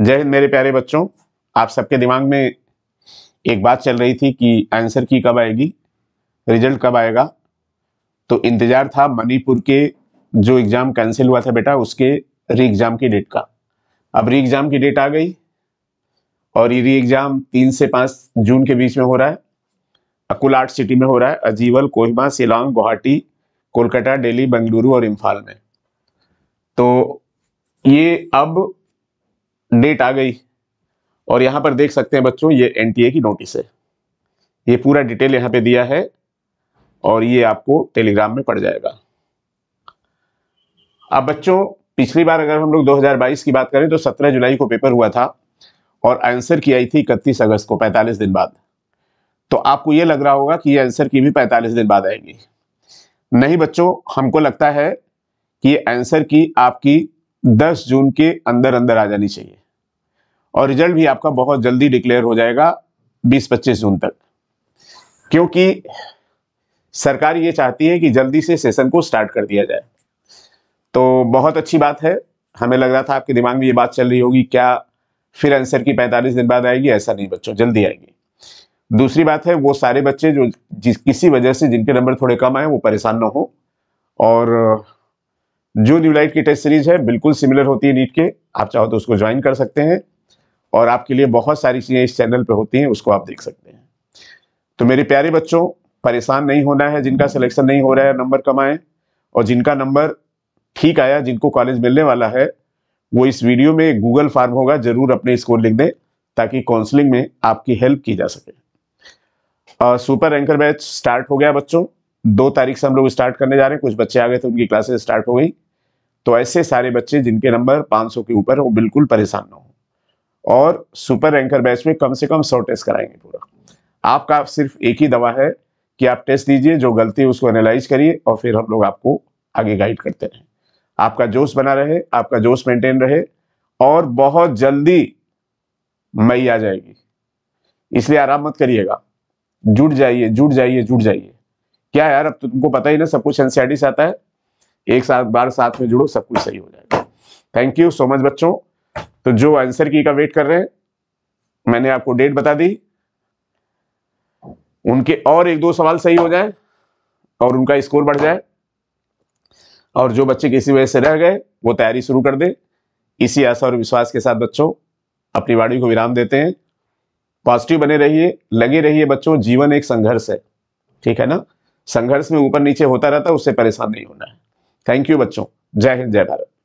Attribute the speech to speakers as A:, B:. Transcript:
A: जय हिंद मेरे प्यारे बच्चों आप सबके दिमाग में एक बात चल रही थी कि आंसर की कब आएगी रिजल्ट कब आएगा तो इंतज़ार था मणिपुर के जो एग्ज़ाम कैंसिल हुआ था बेटा उसके री एग्ज़ाम की डेट का अब री एग्ज़ाम की डेट आ गई और ये री एग्ज़ाम तीन से पाँच जून के बीच में हो रहा है कुल आठ सिटी में हो रहा है अजीवल कोहिमा शिलोंग गुवाहाटी कोलकाता दिल्ली बेंगलुरु और इम्फाल में तो ये अब डेट आ गई और यहाँ पर देख सकते हैं बच्चों ये एन की नोटिस है ये पूरा डिटेल यहाँ पे दिया है और ये आपको टेलीग्राम में पड़ जाएगा अब बच्चों पिछली बार अगर हम लोग 2022 की बात करें तो 17 जुलाई को पेपर हुआ था और आंसर की आई थी इकतीस अगस्त को 45 दिन बाद तो आपको ये लग रहा होगा कि ये आंसर की भी 45 दिन बाद आएगी नहीं बच्चों हमको लगता है कि ये आंसर की आपकी 10 जून के अंदर अंदर आ जानी चाहिए और रिजल्ट भी आपका बहुत जल्दी डिक्लेयर हो जाएगा 20-25 जून तक क्योंकि सरकार ये चाहती है कि जल्दी से सेशन को स्टार्ट कर दिया जाए तो बहुत अच्छी बात है हमें लग रहा था आपके दिमाग में ये बात चल रही होगी क्या फिर आंसर की 45 दिन बाद आएगी ऐसा नहीं बच्चों जल्दी आएगी दूसरी बात है वो सारे बच्चे जो जिस किसी वजह से जिनके नंबर थोड़े कम आए वो परेशान ना हो और जो न्यूलाइट की टेस्ट सीरीज है बिल्कुल सिमिलर होती है नीट के आप चाहो तो उसको ज्वाइन कर सकते हैं और आपके लिए बहुत सारी चीज़ें इस चैनल पर होती हैं उसको आप देख सकते हैं तो मेरे प्यारे बच्चों परेशान नहीं होना है जिनका सिलेक्शन नहीं हो रहा है नंबर कमाए और जिनका नंबर ठीक आया जिनको कॉलेज मिलने वाला है वो इस वीडियो में गूगल फार्म होगा जरूर अपने स्कोर लिख दें ताकि काउंसलिंग में आपकी हेल्प की जा सके सुपर एंकर बैच स्टार्ट हो गया बच्चों दो तारीख से हम लोग स्टार्ट करने जा रहे हैं कुछ बच्चे आ गए थे उनकी क्लासेस स्टार्ट हो गई तो ऐसे सारे बच्चे जिनके नंबर 500 के ऊपर वो बिल्कुल परेशान ना हो और सुपर एंकर बैच में कम से कम सौ टेस्ट कराएंगे पूरा आपका सिर्फ एक ही दवा है कि आप टेस्ट दीजिए जो गलती है उसको एनालाइज करिए और फिर हम लोग आपको आगे गाइड करते रहें आपका जोश बना रहे आपका जोश मेंटेन रहे और बहुत जल्दी मई आ जाएगी इसलिए आराम मत करिएगा जुट जाइए जुट जाइए जुट जाइए क्या यार अब तो तुमको पता ही ना सब कुछ एनसीआर से आता है एक साथ बार साथ में जुड़ो सब कुछ सही हो जाएगा थैंक यू सो मच बच्चों तो जो आंसर की का वेट कर रहे हैं मैंने आपको डेट बता दी उनके और एक दो सवाल सही हो जाए और उनका स्कोर बढ़ जाए और जो बच्चे किसी वजह से रह गए वो तैयारी शुरू कर दे इसी आशा और विश्वास के साथ बच्चों अपनी वाणी को विराम देते हैं पॉजिटिव बने रहिए लगे रहिए बच्चों जीवन एक संघर्ष है ठीक है ना संघर्ष में ऊपर नीचे होता रहता है उससे परेशान नहीं होना है थैंक यू बच्चों जय हिंद जय भारत